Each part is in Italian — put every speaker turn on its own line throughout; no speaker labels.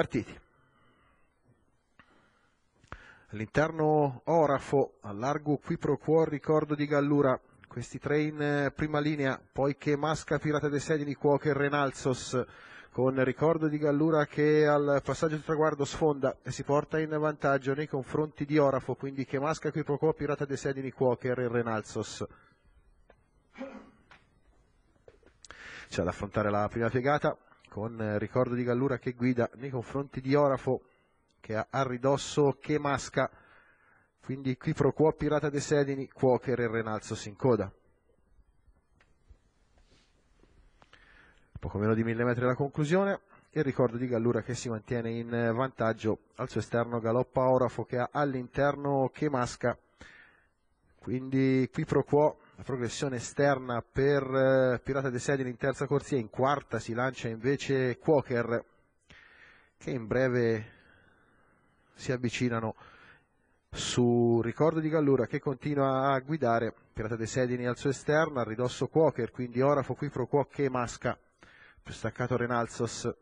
partiti. All'interno Orafo, a largo qui pro quo ricordo di Gallura, questi tre in eh, prima linea, poi che Masca, Pirata dei Sedini, Cuocher, Renalzos, con ricordo di Gallura che al passaggio di traguardo sfonda e si porta in vantaggio nei confronti di Orafo, quindi che Masca, qui pro quo, Pirata dei Sedini, Cuocher e Renalzos. C'è da affrontare la prima piegata, con eh, ricordo di Gallura che guida nei confronti di Orafo che ha a ridosso che masca quindi qui pro quo Pirata de Sedini, Cuocher e Renalzo si incoda poco meno di 1000 metri la conclusione e ricordo di Gallura che si mantiene in eh, vantaggio al suo esterno galoppa Orafo che ha all'interno che masca quindi qui pro quo la progressione esterna per eh, Pirata De Sedin in terza corsia, in quarta si lancia invece Quoker che in breve si avvicinano su ricordo di Gallura che continua a guidare Pirata dei Sedini al suo esterno, a ridosso Quoker, quindi Orafo qui pro Quoc e Masca, più staccato Renalzos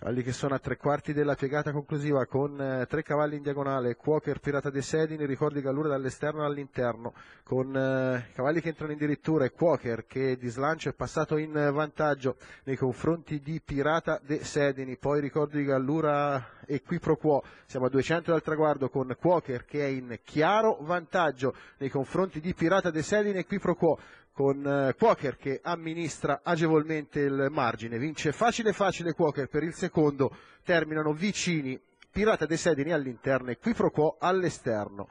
Cavalli che sono a tre quarti della piegata conclusiva con eh, tre cavalli in diagonale, Quoker Pirata dei Sedini, ricordi Gallura dall'esterno all'interno, con eh, cavalli che entrano in dirittura e Quoker che di slancio è passato in vantaggio nei confronti di Pirata dei Sedini, poi ricordi Gallura e qui pro quo, siamo a 200 dal traguardo con Quoker che è in chiaro vantaggio nei confronti di Pirata dei Sedini e qui pro quo, con Quoker eh, che amministra agevolmente il margine, vince facile facile Quoker per il secondo secondo terminano vicini. Pirata dei Sedini all'interno e qui pro quo all'esterno.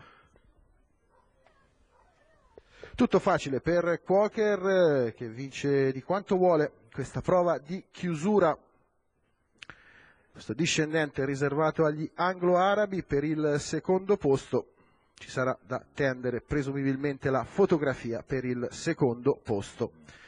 Tutto facile per Quoker eh, che vince di quanto vuole questa prova di chiusura. Questo discendente riservato agli anglo-arabi per il secondo posto. Ci sarà da tendere presumibilmente la fotografia per il secondo posto.